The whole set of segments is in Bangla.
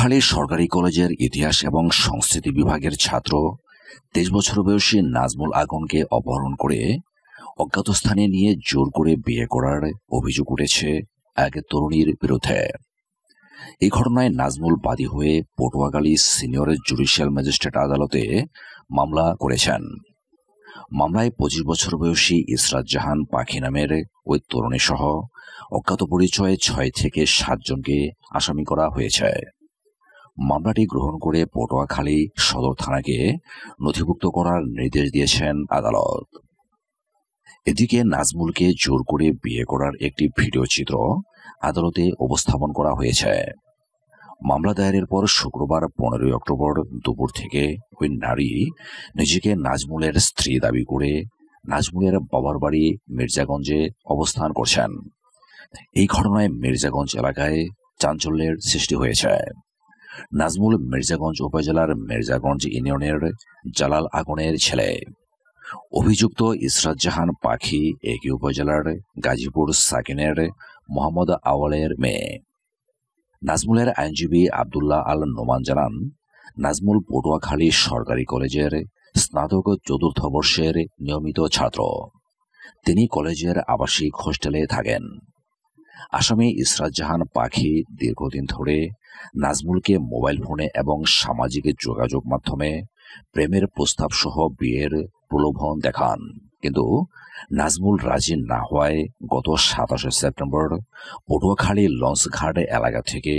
নোয়াখালী সরকারি কলেজের ইতিহাস এবং সংস্কৃতি বিভাগের ছাত্র তেইশ বছর বয়সী নাজমুল আগুনকে অপহরণ করে অজ্ঞাত স্থানে নিয়ে জোর করে বিয়ে করার অভিযোগ উঠেছে এক তরুণীর বিরুদ্ধে এই ঘটনায় নাজমুল বাদী হয়ে পটুয়াখালী সিনিয়র জুডিশিয়াল ম্যাজিস্ট্রেট আদালতে মামলা করেছেন মামলায় পঁচিশ বছর বয়সী ইসরাত জাহান পাখি নামের ওই তরুণী সহ অজ্ঞাত পরিচয়ে ছয় থেকে সাতজনকে আসামি করা হয়েছে মামলাটি গ্রহণ করে পটুয়াখালী সদর থানাকে নথিভুক্ত করার নির্দেশ দিয়েছেন আদালত এদিকে নাজমুলকে জোর করে বিয়ে করার একটি ভিডিও চিত্র আদালতে উপস্থাপন করা হয়েছে মামলা দায়েরের পর শুক্রবার পনেরোই অক্টোবর দুপুর থেকে ওই নারী নিজেকে নাজমুলের স্ত্রী দাবি করে নাজমুলের বাবার বাড়ি মির্জাগঞ্জে অবস্থান করছেন এই ঘটনায় মির্জাগঞ্জ এলাকায় চাঞ্চল্যের সৃষ্টি হয়েছে নাজমুল মির্জাগঞ্জ উপজেলার মির্জাগঞ্জ ইউনিয়নের জালাল আগুনের ছেলে অভিযুক্ত ইসরাত জাহান পাখি একই উপজেলার গাজীপুর সাকিনের মোহাম্মদ আওয়ালের মেয়ে নাজমুলের আইনজীবী আবদুল্লাহ আল নোমান জানান নাজমুল পটুয়াখালী সরকারি কলেজের স্নাতক চতুর্থ বর্ষের নিয়মিত ছাত্র তিনি কলেজের আবাসিক হোস্টেলে থাকেন আসামি ইসরাত জাহান পাখি দীর্ঘদিন ধরে নাজমুলকে মোবাইল ফোনে এবং সামাজিক যোগাযোগ মাধ্যমে প্রেমের প্রস্তাব সহ বিয়ের প্রলোভন দেখান কিন্তু নাজমুল রাজি না হওয়ায় গত সাতাশে সেপ্টেম্বর পটুয়াখালী লঞ্চঘাট এলাকা থেকে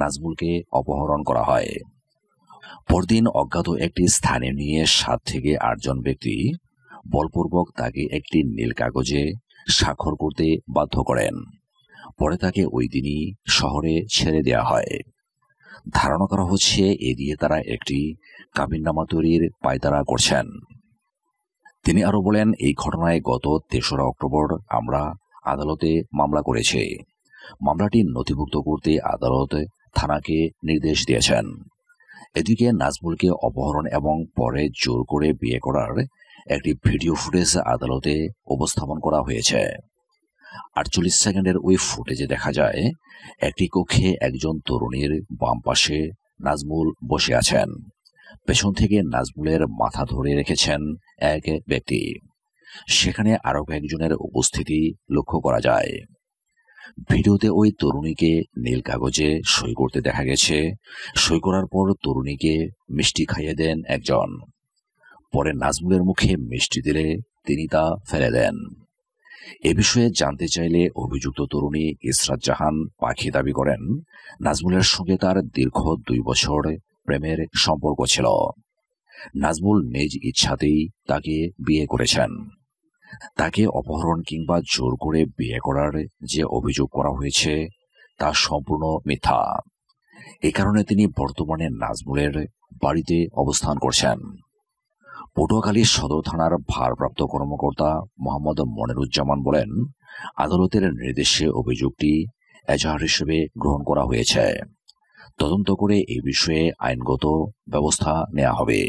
নাজমুলকে অপহরণ করা হয় পরদিন অজ্ঞাত একটি স্থানে নিয়ে সাত থেকে আটজন ব্যক্তি বলপূর্বক তাকে একটি নীল কাগজে স্বাক্ষর করতে বাধ্য করেন পরে তাকে ওই দিনই শহরে ছেড়ে দেয়া হয় ধারণা করা হচ্ছে এ দিয়ে তারা একটি কাবিননামা তৈরির পায়তারা করছেন তিনি আরও বলেন এই ঘটনায় গত তেসরা অক্টোবর আমরা আদালতে মামলা করেছে মামলাটি নথিভুক্ত করতে আদালত থানাকে নির্দেশ দিয়েছেন এদিকে নাজমুলকে অপহরণ এবং পরে জোর করে বিয়ে করার একটি ভিডিও ফুটেজ আদালতে উপস্থাপন করা হয়েছে আটচল্লিশ সেকেন্ডের ওই ফুটেজে দেখা যায় একটি কক্ষে একজন তরুণীর বাম পাশে নাজমুল বসে আছেন পেছন থেকে নাজমুলের মাথা ধরে রেখেছেন এক ব্যক্তি সেখানে আরও কয়েকজনের উপস্থিতি লক্ষ্য করা যায় ভিডিওতে ওই তরুণীকে নীল কাগজে সই করতে দেখা গেছে সই করার পর তরুণীকে মিষ্টি খাইয়ে দেন একজন পরে নাজমুলের মুখে মিষ্টি দিলে তিনি তা ফেলে দেন এ বিষয়ে জানতে চাইলে অভিযুক্ত তরুণী ইসরাত জাহান পাখি দাবি করেন নাজমুলের সঙ্গে তার দীর্ঘ দুই বছর প্রেমের সম্পর্ক ছিল নাজমুল নিজ ইচ্ছাতেই তাকে বিয়ে করেছেন তাকে অপহরণ কিংবা জোর করে বিয়ে করার যে অভিযোগ করা হয়েছে তা সম্পূর্ণ মিথ্যা এ কারণে তিনি বর্তমানে নাজমুলের বাড়িতে অবস্থান করছেন পটুয়াখালী সদর থানার ভারপ্রাপ্ত কর্মকর্তা মোহাম্মদ মনিরুজ্জামান বলেন আদালতের নির্দেশে অভিযোগটি এজাহার হিসেবে গ্রহণ করা হয়েছে তদন্ত করে এই বিষয়ে আইনগত ব্যবস্থা নেওয়া হবে